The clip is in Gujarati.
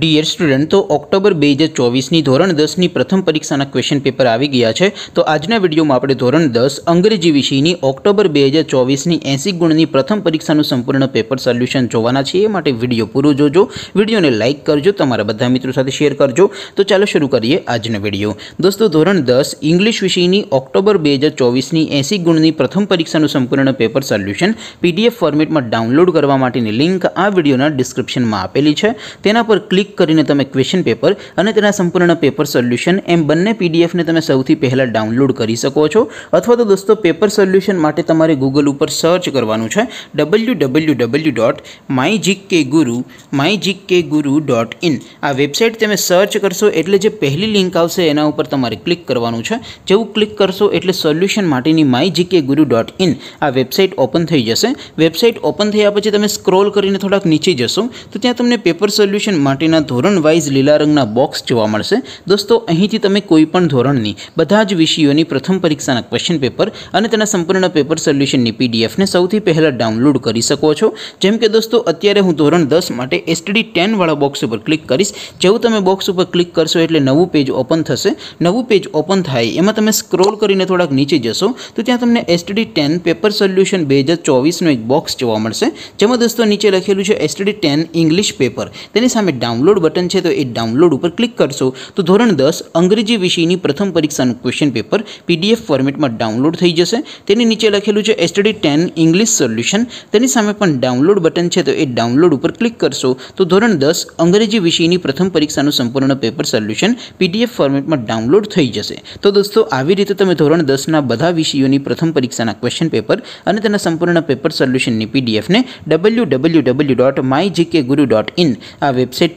ડિયર સ્ટુડન્ટો ઓક્ટોબર 2024 ની ધોરણ 10 ની પ્રથમ પરીક્ષા નું ક્વેશ્ચન પેપર આવી ગયું છે તો આજના વિડિયો માં આપણે ધોરણ 10 અંગ્રેજી વિષય ની ઓક્ટોબર 2024 ની 80 ગુણ ની પ્રથમ પરીક્ષા નું સંપૂર્ણ પેપર સોલ્યુશન જોવાના છે માટે વિડિયો પૂરો જોજો વિડિયોને લાઈક કરજો તમારા બધા મિત્રો સાથે શેર કરજો તો ચાલો શરૂ કરીએ આજનો વિડિયો દોસ્તો ધોરણ 10 ઇંગ્લિશ વિષય ની ઓક્ટોબર 2024 ની 80 ગુણ ની પ્રથમ પરીક્ષા નું સંપૂર્ણ પેપર સોલ્યુશન પીડીએફ ફોર્મેટ માં ડાઉનલોડ કરવા માટેની લિંક આ વિડિયો ના ડિસ્ક્રિપ્શન માં આપેલી છે તેના પર ક્લિક કરીને તમે ક્વેશ્ચન પેપર અને તેના સંપૂર્ણ પેપર સોલ્યુશન એમ બંને પીડીએફને તમે સૌથી પહેલાં ડાઉનલોડ કરી શકો છો અથવા તો દોસ્તો પેપર સોલ્યુશન માટે તમારે ગૂગલ ઉપર સર્ચ કરવાનું છે W W W dot my K guru my K guru dot in આ વેબસાઇટ તમે સર્ચ કરશો એટલે જે પહેલી લિંક આવશે એના ઉપર તમારે ક્લિક કરવાનું છે જેવું ક્લિક કરશો એટલે સોલ્યુશન માટેની my GK guru dot in આ વેબસાઇટ ઓપન થઈ જશે વેબસાઇટ ઓપન થયા પછી તમે સ્ક્રોલ કરીને થોડાક નીચે જશો તો ત્યાં તમને પેપર સોલ્યુશન માટે ના ધોરણ વાઇઝ લીલા રંગના બોક્સ જોવા મળશે દોસ્તો અહીંથી તમે કોઈપણ ધોરણની બધા જ વિષયોની પ્રથમ પરીક્ષાના ક્વેશ્ચન પેપર અને તેના સંપૂર્ણના પેપર સોલ્યુશનની પીડીએફ ને સૌથી પહેલા ડાઉનલોડ કરી શકો છો જેમ કે દોસ્તો અત્યારે હું ધોરણ 10 માટે STD 10 વાળો બોક્સ ઉપર ક્લિક કરિસ જેવો તમે બોક્સ ઉપર ક્લિક કરશો એટલે નવું પેજ ઓપન થશે નવું પેજ ઓપન થાય એમાં તમે સ્ક્રોલ કરીને થોડક નીચે જશો તો ત્યાં તમને STD 10 પેપર સોલ્યુશન 2024 નો એક બોક્સ જોવા મળશે જેમ કે દોસ્તો નીચે લખેલું છે STD 10 ઇંગ્લિશ પેપર તેની સાથે ડાઉનલોડ બટન છે તો એ ડાઉનલોડ ઉપર ક્લિક કરશો તો ધોરણ 10 અંગ્રેજી વિષયની પ્રથમ પરીક્ષાનું ક્વેશ્ચન પેપર પીડીએફ ફોર્મેટમાં ડાઉનલોડ થઈ જશે તેની નીચે લખેલું છે STD 10 English Solution તેની સામે પણ ડાઉનલોડ બટન છે તો એ ડાઉનલોડ ઉપર ક્લિક કરશો તો ધોરણ 10 અંગ્રેજી વિષયની પ્રથમ પરીક્ષાનું સંપૂર્ણ પેપર સોલ્યુશન પીડીએફ ફોર્મેટમાં ડાઉનલોડ થઈ જશે તો દોસ્તો આવી રીતે તમે ધોરણ 10 ના બધા વિષયોની પ્રથમ પરીક્ષાના ક્વેશ્ચન પેપર અને તેના સંપૂર્ણ પેપર સોલ્યુશનની પીડીએફ ને www.mygkguru.in આ વેબસાઈટ